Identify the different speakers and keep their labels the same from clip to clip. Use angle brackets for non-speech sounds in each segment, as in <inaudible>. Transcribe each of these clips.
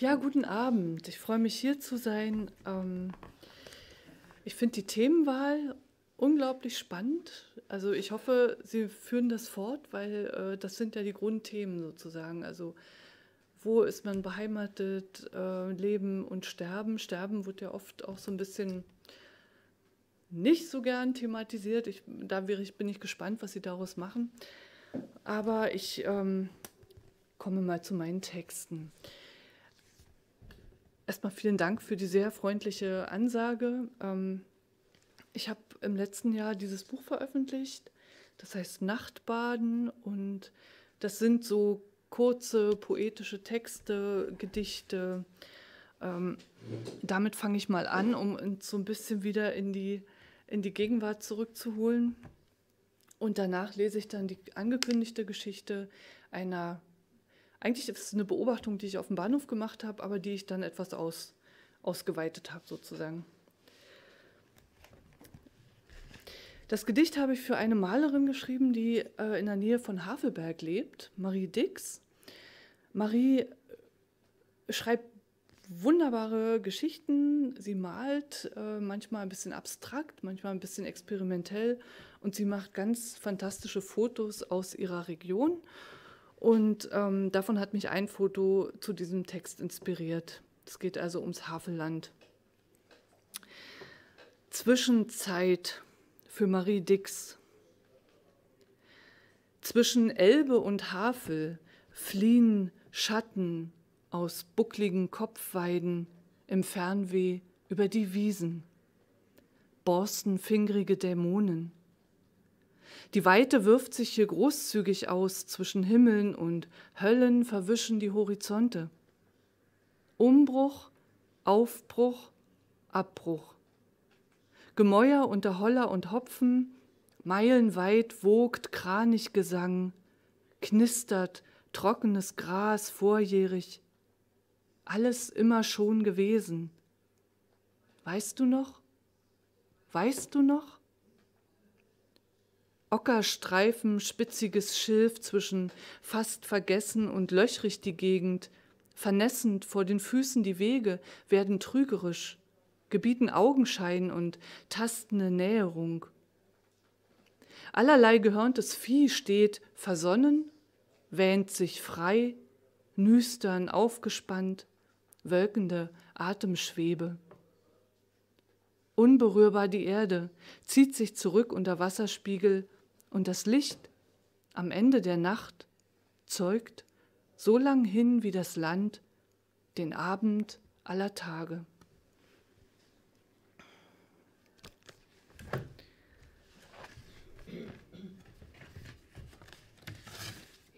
Speaker 1: Ja, guten Abend. Ich freue mich hier zu sein. Ähm, ich finde die Themenwahl unglaublich spannend. Also ich hoffe, Sie führen das fort, weil äh, das sind ja die Grundthemen sozusagen. Also wo ist man beheimatet, äh, Leben und Sterben. Sterben wird ja oft auch so ein bisschen nicht so gern thematisiert. Ich, da ich, bin ich gespannt, was Sie daraus machen. Aber ich ähm, komme mal zu meinen Texten. Erstmal vielen Dank für die sehr freundliche Ansage. Ähm, ich habe im letzten Jahr dieses Buch veröffentlicht, das heißt Nachtbaden und das sind so kurze poetische Texte, Gedichte. Ähm, damit fange ich mal an, um uns so ein bisschen wieder in die, in die Gegenwart zurückzuholen. Und danach lese ich dann die angekündigte Geschichte einer eigentlich ist es eine Beobachtung, die ich auf dem Bahnhof gemacht habe, aber die ich dann etwas aus, ausgeweitet habe sozusagen. Das Gedicht habe ich für eine Malerin geschrieben, die äh, in der Nähe von Havelberg lebt, Marie Dix. Marie äh, schreibt wunderbare Geschichten. Sie malt äh, manchmal ein bisschen abstrakt, manchmal ein bisschen experimentell und sie macht ganz fantastische Fotos aus ihrer Region. Und ähm, davon hat mich ein Foto zu diesem Text inspiriert. Es geht also ums Havelland. Zwischenzeit für Marie Dix. Zwischen Elbe und Havel fliehen Schatten aus buckligen Kopfweiden im Fernweh über die Wiesen. Borstenfingrige Dämonen die Weite wirft sich hier großzügig aus, zwischen Himmeln und Höllen verwischen die Horizonte. Umbruch, Aufbruch, Abbruch. Gemäuer unter Holler und Hopfen, meilenweit wogt Kranichgesang, knistert trockenes Gras vorjährig. Alles immer schon gewesen. Weißt du noch? Weißt du noch? Ockerstreifen, spitziges Schilf zwischen fast vergessen und löchrig die Gegend, vernässend vor den Füßen die Wege, werden trügerisch, gebieten Augenschein und tastende Näherung. Allerlei gehörntes Vieh steht versonnen, wähnt sich frei, nüstern, aufgespannt, wölkende Atemschwebe. Unberührbar die Erde zieht sich zurück unter Wasserspiegel und das Licht am Ende der Nacht zeugt so lang hin wie das Land den Abend aller Tage.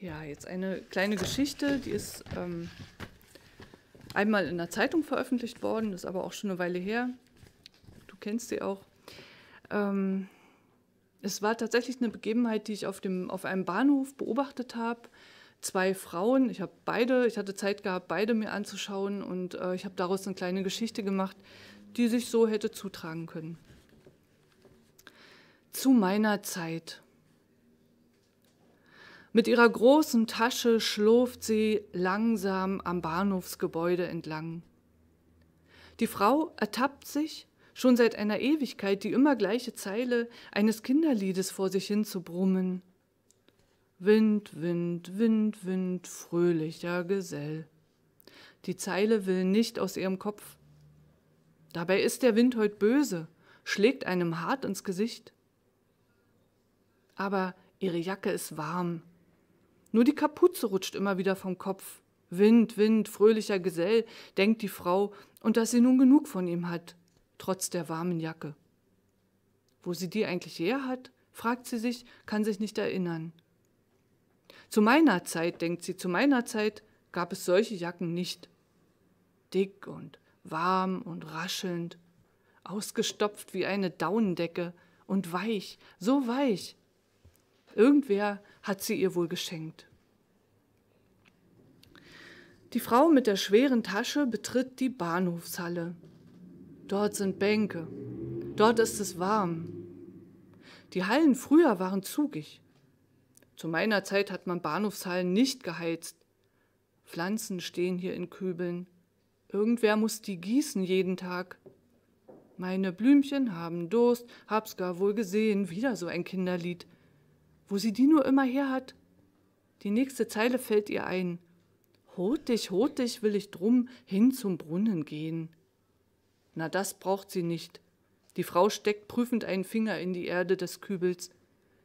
Speaker 1: Ja, jetzt eine kleine Geschichte, die ist ähm, einmal in der Zeitung veröffentlicht worden, ist aber auch schon eine Weile her. Du kennst sie auch. Ähm, es war tatsächlich eine Begebenheit, die ich auf, dem, auf einem Bahnhof beobachtet habe. Zwei Frauen, ich habe beide, ich hatte Zeit gehabt, beide mir anzuschauen und äh, ich habe daraus eine kleine Geschichte gemacht, die sich so hätte zutragen können. Zu meiner Zeit. Mit ihrer großen Tasche schlurft sie langsam am Bahnhofsgebäude entlang. Die Frau ertappt sich, schon seit einer Ewigkeit die immer gleiche Zeile eines Kinderliedes vor sich hin zu brummen. Wind, Wind, Wind, Wind, fröhlicher Gesell. Die Zeile will nicht aus ihrem Kopf. Dabei ist der Wind heut böse, schlägt einem hart ins Gesicht. Aber ihre Jacke ist warm. Nur die Kapuze rutscht immer wieder vom Kopf. Wind, Wind, fröhlicher Gesell, denkt die Frau, und dass sie nun genug von ihm hat trotz der warmen Jacke. Wo sie die eigentlich her hat, fragt sie sich, kann sich nicht erinnern. Zu meiner Zeit, denkt sie, zu meiner Zeit gab es solche Jacken nicht. Dick und warm und raschelnd, ausgestopft wie eine Daunendecke und weich, so weich. Irgendwer hat sie ihr wohl geschenkt. Die Frau mit der schweren Tasche betritt die Bahnhofshalle. Dort sind Bänke. Dort ist es warm. Die Hallen früher waren zugig. Zu meiner Zeit hat man Bahnhofshallen nicht geheizt. Pflanzen stehen hier in Kübeln. Irgendwer muss die gießen jeden Tag. Meine Blümchen haben Durst, hab's gar wohl gesehen, wieder so ein Kinderlied. Wo sie die nur immer her hat. Die nächste Zeile fällt ihr ein. Hot dich, hot dich will ich drum hin zum Brunnen gehen. Na, das braucht sie nicht. Die Frau steckt prüfend einen Finger in die Erde des Kübels.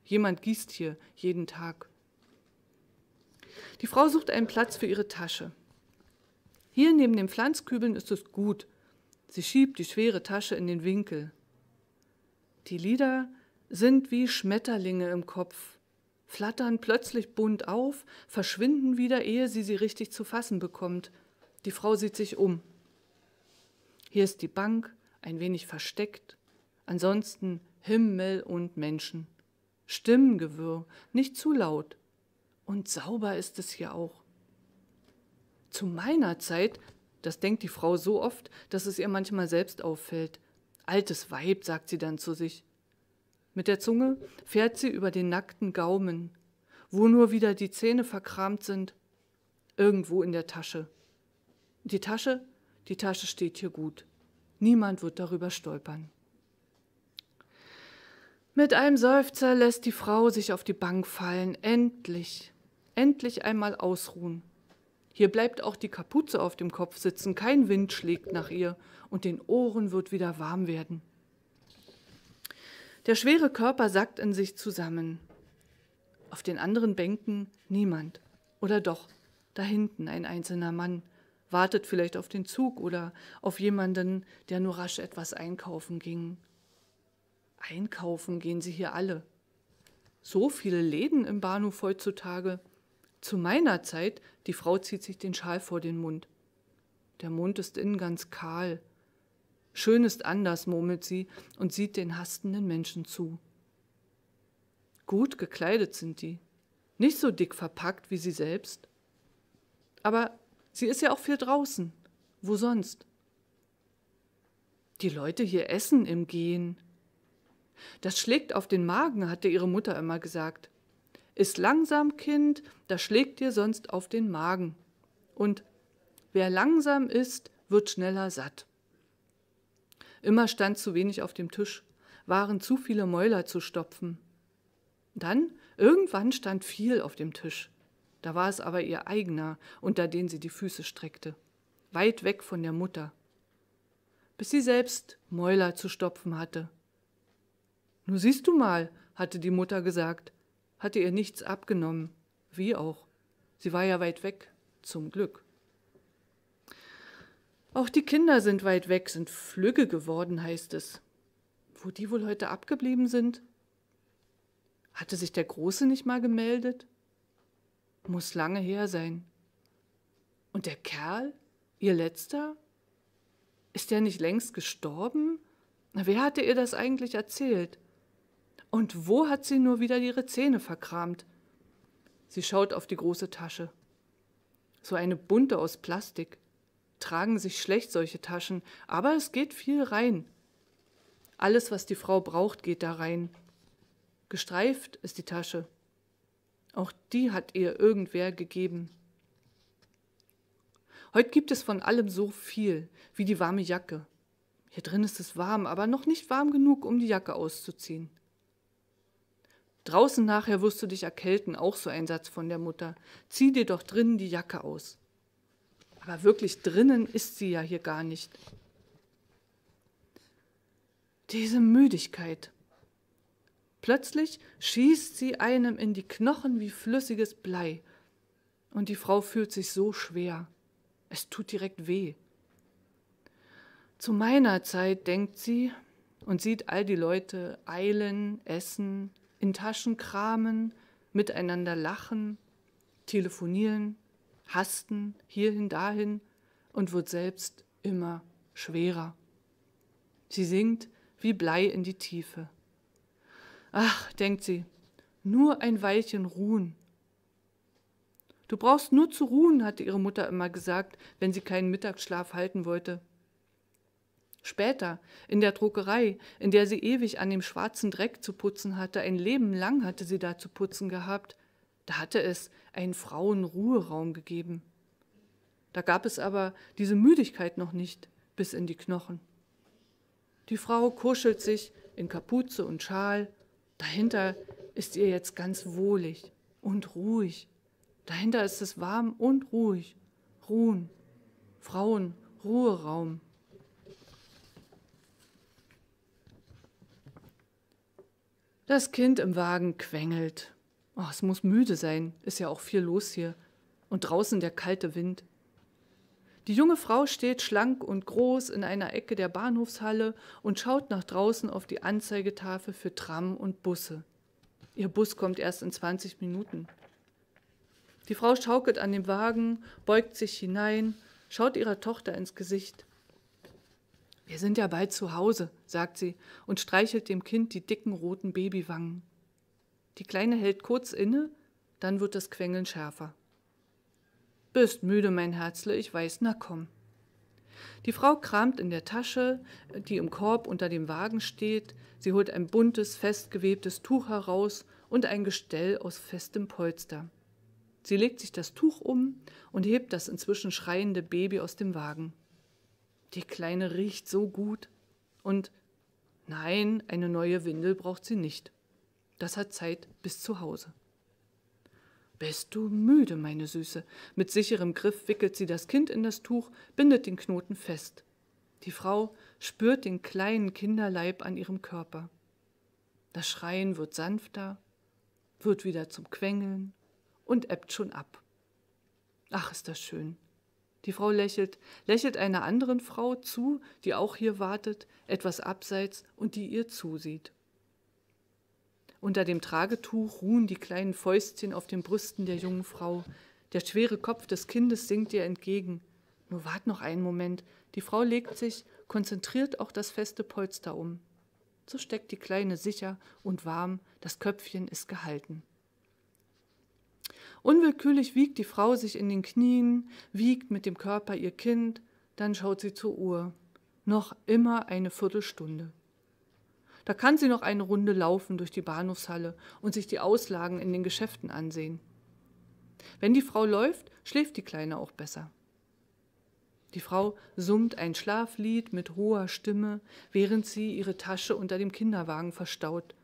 Speaker 1: Jemand gießt hier jeden Tag. Die Frau sucht einen Platz für ihre Tasche. Hier neben den Pflanzkübeln ist es gut. Sie schiebt die schwere Tasche in den Winkel. Die Lieder sind wie Schmetterlinge im Kopf, flattern plötzlich bunt auf, verschwinden wieder, ehe sie sie richtig zu fassen bekommt. Die Frau sieht sich um. Hier ist die Bank, ein wenig versteckt. Ansonsten Himmel und Menschen. Stimmengewirr, nicht zu laut. Und sauber ist es hier auch. Zu meiner Zeit, das denkt die Frau so oft, dass es ihr manchmal selbst auffällt. Altes Weib, sagt sie dann zu sich. Mit der Zunge fährt sie über den nackten Gaumen, wo nur wieder die Zähne verkramt sind, irgendwo in der Tasche. Die Tasche die Tasche steht hier gut. Niemand wird darüber stolpern. Mit einem Seufzer lässt die Frau sich auf die Bank fallen. Endlich, endlich einmal ausruhen. Hier bleibt auch die Kapuze auf dem Kopf sitzen, kein Wind schlägt nach ihr und den Ohren wird wieder warm werden. Der schwere Körper sackt in sich zusammen. Auf den anderen Bänken niemand. Oder doch, da hinten ein einzelner Mann, wartet vielleicht auf den Zug oder auf jemanden, der nur rasch etwas einkaufen ging. Einkaufen gehen sie hier alle. So viele Läden im Bahnhof heutzutage. Zu meiner Zeit, die Frau zieht sich den Schal vor den Mund. Der Mund ist innen ganz kahl. Schön ist anders, murmelt sie und sieht den hastenden Menschen zu. Gut gekleidet sind die, nicht so dick verpackt wie sie selbst. Aber Sie ist ja auch viel draußen. Wo sonst? Die Leute hier essen im Gehen. Das schlägt auf den Magen, hatte ihre Mutter immer gesagt. Ist langsam, Kind, das schlägt dir sonst auf den Magen. Und wer langsam ist, wird schneller satt. Immer stand zu wenig auf dem Tisch, waren zu viele Mäuler zu stopfen. Dann, irgendwann stand viel auf dem Tisch. Da war es aber ihr eigener, unter den sie die Füße streckte, weit weg von der Mutter, bis sie selbst Mäuler zu stopfen hatte. Nur siehst du mal, hatte die Mutter gesagt, hatte ihr nichts abgenommen, wie auch. Sie war ja weit weg, zum Glück. Auch die Kinder sind weit weg, sind flügge geworden, heißt es. Wo die wohl heute abgeblieben sind? Hatte sich der Große nicht mal gemeldet? Muss lange her sein. Und der Kerl, ihr letzter? Ist der nicht längst gestorben? Wer hatte ihr das eigentlich erzählt? Und wo hat sie nur wieder ihre Zähne verkramt? Sie schaut auf die große Tasche. So eine bunte aus Plastik. Tragen sich schlecht solche Taschen, aber es geht viel rein. Alles, was die Frau braucht, geht da rein. Gestreift ist die Tasche. Auch die hat ihr irgendwer gegeben. Heute gibt es von allem so viel, wie die warme Jacke. Hier drin ist es warm, aber noch nicht warm genug, um die Jacke auszuziehen. Draußen nachher wirst du dich erkälten, auch so ein Satz von der Mutter. Zieh dir doch drinnen die Jacke aus. Aber wirklich drinnen ist sie ja hier gar nicht. Diese Müdigkeit. Plötzlich schießt sie einem in die Knochen wie flüssiges Blei. Und die Frau fühlt sich so schwer. Es tut direkt weh. Zu meiner Zeit denkt sie und sieht all die Leute eilen, essen, in Taschen kramen, miteinander lachen, telefonieren, hasten, hierhin, dahin und wird selbst immer schwerer. Sie sinkt wie Blei in die Tiefe. Ach, denkt sie, nur ein Weilchen ruhen. Du brauchst nur zu ruhen, hatte ihre Mutter immer gesagt, wenn sie keinen Mittagsschlaf halten wollte. Später, in der Druckerei, in der sie ewig an dem schwarzen Dreck zu putzen hatte, ein Leben lang hatte sie da zu putzen gehabt, da hatte es einen Frauenruheraum gegeben. Da gab es aber diese Müdigkeit noch nicht bis in die Knochen. Die Frau kuschelt sich in Kapuze und Schal Dahinter ist ihr jetzt ganz wohlig und ruhig. Dahinter ist es warm und ruhig. Ruhen. Frauen, Ruheraum. Das Kind im Wagen quengelt. Oh, es muss müde sein, ist ja auch viel los hier. Und draußen der kalte Wind. Die junge Frau steht schlank und groß in einer Ecke der Bahnhofshalle und schaut nach draußen auf die Anzeigetafel für Tram und Busse. Ihr Bus kommt erst in 20 Minuten. Die Frau schaukelt an dem Wagen, beugt sich hinein, schaut ihrer Tochter ins Gesicht. Wir sind ja bald zu Hause, sagt sie und streichelt dem Kind die dicken roten Babywangen. Die Kleine hält kurz inne, dann wird das Quengeln schärfer. Bist müde, mein Herzle, ich weiß, na komm. Die Frau kramt in der Tasche, die im Korb unter dem Wagen steht. Sie holt ein buntes, festgewebtes Tuch heraus und ein Gestell aus festem Polster. Sie legt sich das Tuch um und hebt das inzwischen schreiende Baby aus dem Wagen. Die Kleine riecht so gut und nein, eine neue Windel braucht sie nicht. Das hat Zeit bis zu Hause. Bist du müde, meine Süße? Mit sicherem Griff wickelt sie das Kind in das Tuch, bindet den Knoten fest. Die Frau spürt den kleinen Kinderleib an ihrem Körper. Das Schreien wird sanfter, wird wieder zum Quengeln und ebbt schon ab. Ach, ist das schön. Die Frau lächelt, lächelt einer anderen Frau zu, die auch hier wartet, etwas abseits und die ihr zusieht. Unter dem Tragetuch ruhen die kleinen Fäustchen auf den Brüsten der jungen Frau. Der schwere Kopf des Kindes sinkt ihr entgegen. Nur wart noch einen Moment. Die Frau legt sich, konzentriert auch das feste Polster um. So steckt die Kleine sicher und warm, das Köpfchen ist gehalten. Unwillkürlich wiegt die Frau sich in den Knien, wiegt mit dem Körper ihr Kind, dann schaut sie zur Uhr. Noch immer eine Viertelstunde. Da kann sie noch eine Runde laufen durch die Bahnhofshalle und sich die Auslagen in den Geschäften ansehen. Wenn die Frau läuft, schläft die Kleine auch besser. Die Frau summt ein Schlaflied mit hoher Stimme, während sie ihre Tasche unter dem Kinderwagen verstaut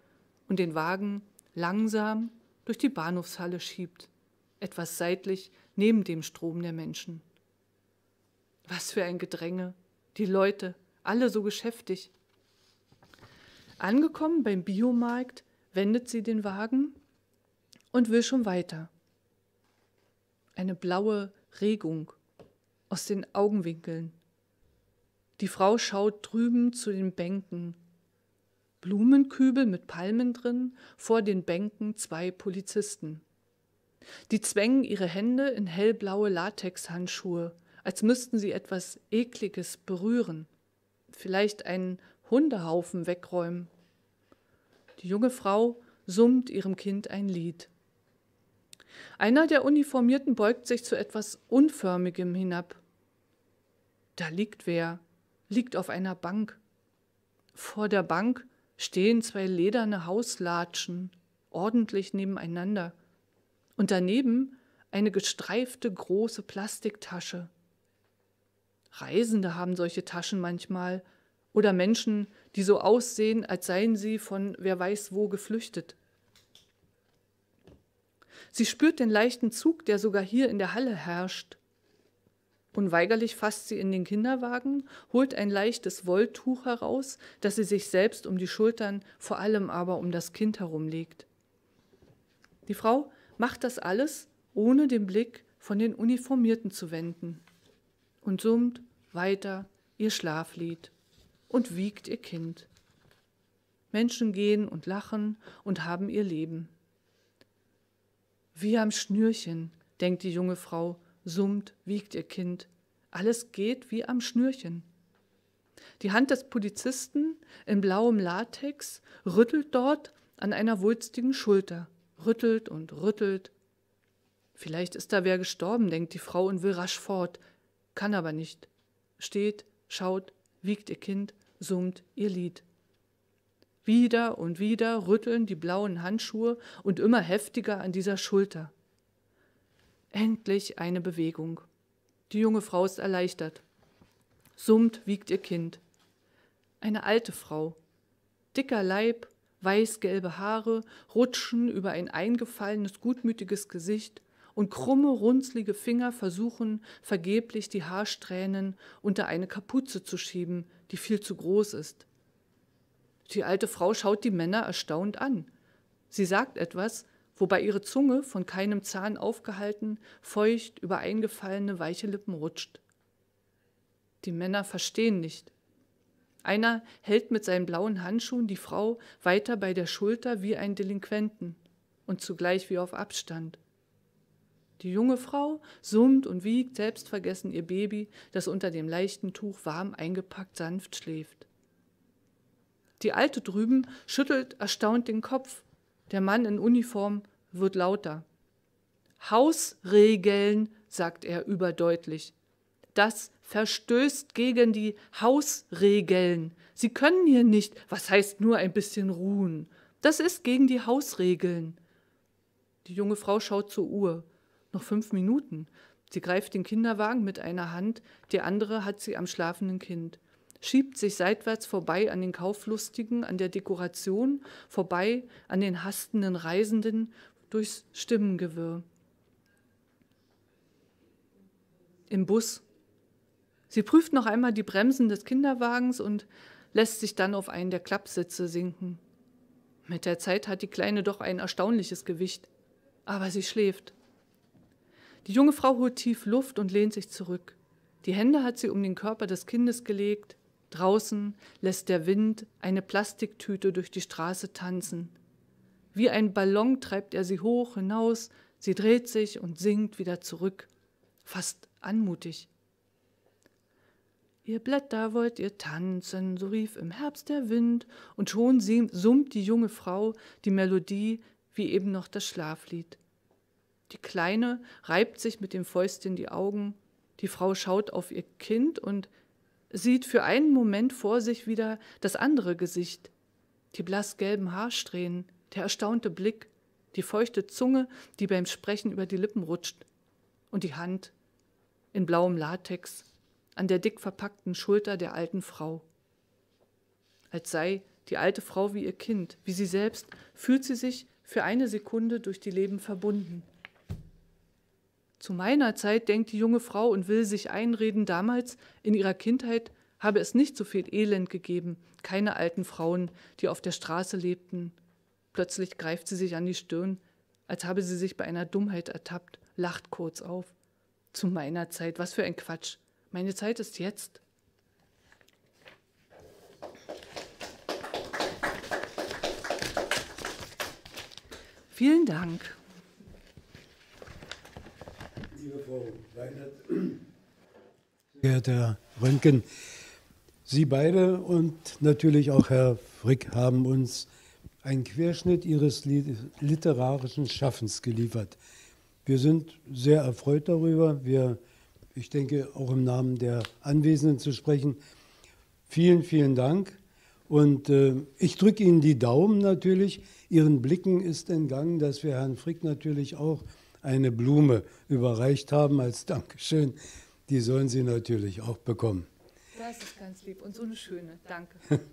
Speaker 1: und den Wagen langsam durch die Bahnhofshalle schiebt, etwas seitlich neben dem Strom der Menschen. Was für ein Gedränge, die Leute, alle so geschäftig, Angekommen beim Biomarkt wendet sie den Wagen und will schon weiter. Eine blaue Regung aus den Augenwinkeln. Die Frau schaut drüben zu den Bänken. Blumenkübel mit Palmen drin, vor den Bänken zwei Polizisten. Die zwängen ihre Hände in hellblaue Latexhandschuhe, als müssten sie etwas Ekliges berühren. Vielleicht einen Hundehaufen wegräumen. Die junge Frau summt ihrem Kind ein Lied. Einer der Uniformierten beugt sich zu etwas Unförmigem hinab. Da liegt wer, liegt auf einer Bank. Vor der Bank stehen zwei lederne Hauslatschen, ordentlich nebeneinander. Und daneben eine gestreifte große Plastiktasche. Reisende haben solche Taschen manchmal, oder Menschen, die so aussehen, als seien sie von wer weiß wo geflüchtet. Sie spürt den leichten Zug, der sogar hier in der Halle herrscht. Unweigerlich fasst sie in den Kinderwagen, holt ein leichtes Wolltuch heraus, das sie sich selbst um die Schultern, vor allem aber um das Kind herumlegt. Die Frau macht das alles, ohne den Blick von den Uniformierten zu wenden und summt weiter ihr Schlaflied und wiegt ihr Kind. Menschen gehen und lachen und haben ihr Leben. Wie am Schnürchen, denkt die junge Frau, summt, wiegt ihr Kind. Alles geht wie am Schnürchen. Die Hand des Polizisten in blauem Latex rüttelt dort an einer wulstigen Schulter, rüttelt und rüttelt. Vielleicht ist da wer gestorben, denkt die Frau und will rasch fort, kann aber nicht. Steht, schaut, wiegt ihr Kind, summt ihr Lied. Wieder und wieder rütteln die blauen Handschuhe und immer heftiger an dieser Schulter. Endlich eine Bewegung. Die junge Frau ist erleichtert. Summt wiegt ihr Kind. Eine alte Frau. Dicker Leib, weißgelbe Haare rutschen über ein eingefallenes, gutmütiges Gesicht und krumme, runzlige Finger versuchen vergeblich die Haarsträhnen unter eine Kapuze zu schieben, die viel zu groß ist. Die alte Frau schaut die Männer erstaunt an. Sie sagt etwas, wobei ihre Zunge, von keinem Zahn aufgehalten, feucht über eingefallene weiche Lippen rutscht. Die Männer verstehen nicht. Einer hält mit seinen blauen Handschuhen die Frau weiter bei der Schulter wie einen Delinquenten und zugleich wie auf Abstand. Die junge Frau summt und wiegt selbstvergessen ihr Baby, das unter dem leichten Tuch warm eingepackt sanft schläft. Die Alte drüben schüttelt erstaunt den Kopf. Der Mann in Uniform wird lauter. Hausregeln, sagt er überdeutlich. Das verstößt gegen die Hausregeln. Sie können hier nicht, was heißt nur ein bisschen ruhen. Das ist gegen die Hausregeln. Die junge Frau schaut zur Uhr noch fünf Minuten. Sie greift den Kinderwagen mit einer Hand, die andere hat sie am schlafenden Kind, schiebt sich seitwärts vorbei an den Kauflustigen, an der Dekoration, vorbei an den hastenden Reisenden durchs Stimmengewirr. Im Bus. Sie prüft noch einmal die Bremsen des Kinderwagens und lässt sich dann auf einen der Klappsitze sinken. Mit der Zeit hat die Kleine doch ein erstaunliches Gewicht, aber sie schläft. Die junge Frau holt tief Luft und lehnt sich zurück. Die Hände hat sie um den Körper des Kindes gelegt. Draußen lässt der Wind eine Plastiktüte durch die Straße tanzen. Wie ein Ballon treibt er sie hoch hinaus, sie dreht sich und sinkt wieder zurück, fast anmutig. Ihr Blätter wollt ihr tanzen, so rief im Herbst der Wind, und schon summt die junge Frau die Melodie wie eben noch das Schlaflied. Die Kleine reibt sich mit dem Fäustchen die Augen. Die Frau schaut auf ihr Kind und sieht für einen Moment vor sich wieder das andere Gesicht, die blassgelben Haarsträhnen, der erstaunte Blick, die feuchte Zunge, die beim Sprechen über die Lippen rutscht, und die Hand in blauem Latex an der dick verpackten Schulter der alten Frau. Als sei die alte Frau wie ihr Kind, wie sie selbst, fühlt sie sich für eine Sekunde durch die Leben verbunden. Zu meiner Zeit denkt die junge Frau und will sich einreden, damals in ihrer Kindheit habe es nicht so viel Elend gegeben, keine alten Frauen, die auf der Straße lebten. Plötzlich greift sie sich an die Stirn, als habe sie sich bei einer Dummheit ertappt, lacht kurz auf. Zu meiner Zeit, was für ein Quatsch. Meine Zeit ist jetzt. Vielen Dank liebe Frau Reinhardt, geehrter Herr Röntgen, Sie beide und natürlich auch Herr Frick haben uns einen Querschnitt Ihres literarischen Schaffens geliefert. Wir sind sehr erfreut darüber. Wir, ich denke, auch im Namen der Anwesenden zu sprechen. Vielen, vielen Dank. Und äh, ich drücke Ihnen die Daumen natürlich. Ihren Blicken ist entgangen, dass wir Herrn Frick natürlich auch eine Blume überreicht haben als Dankeschön. Die sollen Sie natürlich auch bekommen. Das ist ganz lieb und so eine schöne. Danke. <laughs>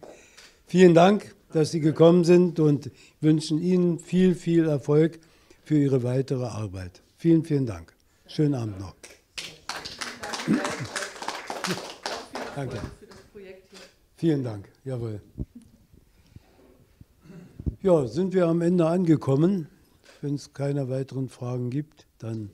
Speaker 1: Vielen Dank, dass Sie gekommen sind und wünschen Ihnen viel, viel Erfolg für Ihre weitere Arbeit. Vielen, vielen Dank. Schönen Abend noch. Danke. Vielen Dank. Jawohl. Ja, sind wir am Ende angekommen. Wenn es keine weiteren Fragen gibt, dann